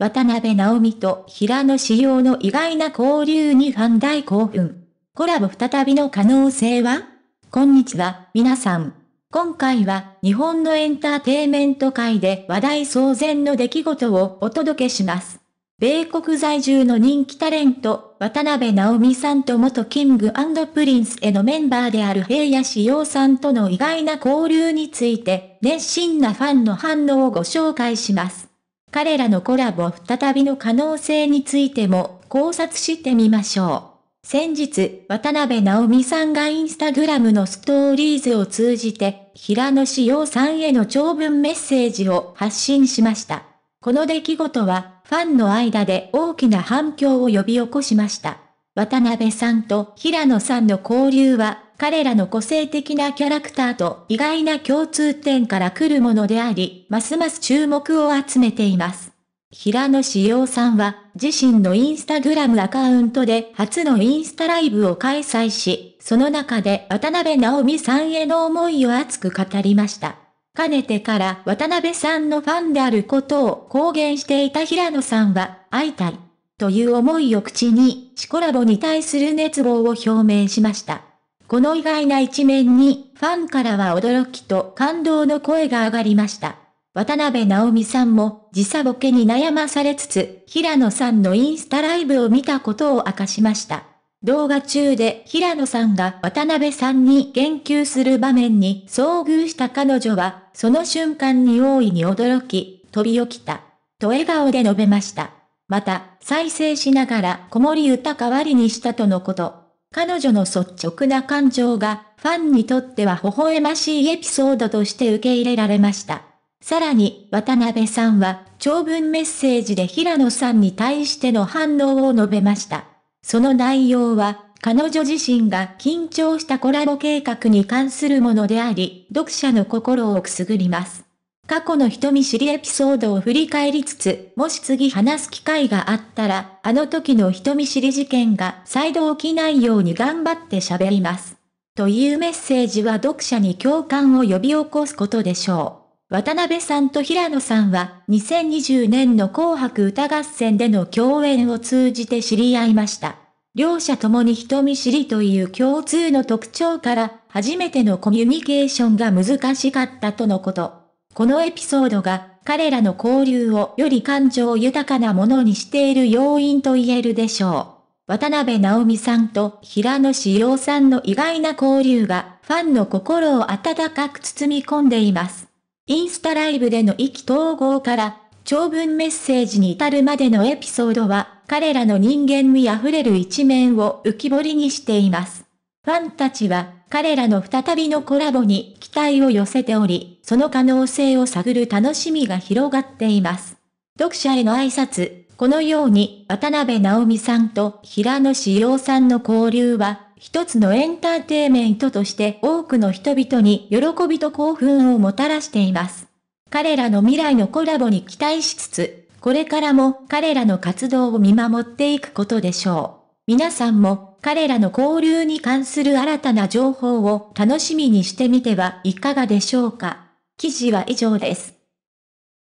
渡辺直美と平野紫耀の意外な交流にファン大興奮。コラボ再びの可能性はこんにちは、皆さん。今回は日本のエンターテイメント界で話題騒然の出来事をお届けします。米国在住の人気タレント、渡辺直美さんと元キングプリンスへのメンバーである平野志陽さんとの意外な交流について、熱心なファンの反応をご紹介します。彼らのコラボ再びの可能性についても考察してみましょう。先日、渡辺直美さんがインスタグラムのストーリーズを通じて、平野志陽さんへの長文メッセージを発信しました。この出来事は、ファンの間で大きな反響を呼び起こしました。渡辺さんと平野さんの交流は、彼らの個性的なキャラクターと意外な共通点から来るものであり、ますます注目を集めています。平野志陽さんは、自身のインスタグラムアカウントで初のインスタライブを開催し、その中で渡辺直美さんへの思いを熱く語りました。かねてから渡辺さんのファンであることを公言していた平野さんは、会いたい。という思いを口に、シコラボに対する熱望を表明しました。この意外な一面に、ファンからは驚きと感動の声が上がりました。渡辺直美さんも、時差ボケに悩まされつつ、平野さんのインスタライブを見たことを明かしました。動画中で平野さんが渡辺さんに言及する場面に遭遇した彼女は、その瞬間に大いに驚き、飛び起きた。と笑顔で述べました。また、再生しながら子守歌代わりにしたとのこと。彼女の率直な感情が、ファンにとっては微笑ましいエピソードとして受け入れられました。さらに、渡辺さんは、長文メッセージで平野さんに対しての反応を述べました。その内容は、彼女自身が緊張したコラボ計画に関するものであり、読者の心をくすぐります。過去の人見知りエピソードを振り返りつつ、もし次話す機会があったら、あの時の人見知り事件が再度起きないように頑張って喋ります。というメッセージは読者に共感を呼び起こすことでしょう。渡辺さんと平野さんは2020年の紅白歌合戦での共演を通じて知り合いました。両者ともに人見知りという共通の特徴から初めてのコミュニケーションが難しかったとのこと。このエピソードが彼らの交流をより感情豊かなものにしている要因と言えるでしょう。渡辺直美さんと平野志陽さんの意外な交流がファンの心を温かく包み込んでいます。インスタライブでの意気投合から長文メッセージに至るまでのエピソードは彼らの人間味あふれる一面を浮き彫りにしています。ファンたちは彼らの再びのコラボに期待を寄せており、その可能性を探る楽しみが広がっています。読者への挨拶、このように渡辺直美さんと平野志陽さんの交流は、一つのエンターテイメントとして多くの人々に喜びと興奮をもたらしています。彼らの未来のコラボに期待しつつ、これからも彼らの活動を見守っていくことでしょう。皆さんも彼らの交流に関する新たな情報を楽しみにしてみてはいかがでしょうか。記事は以上です。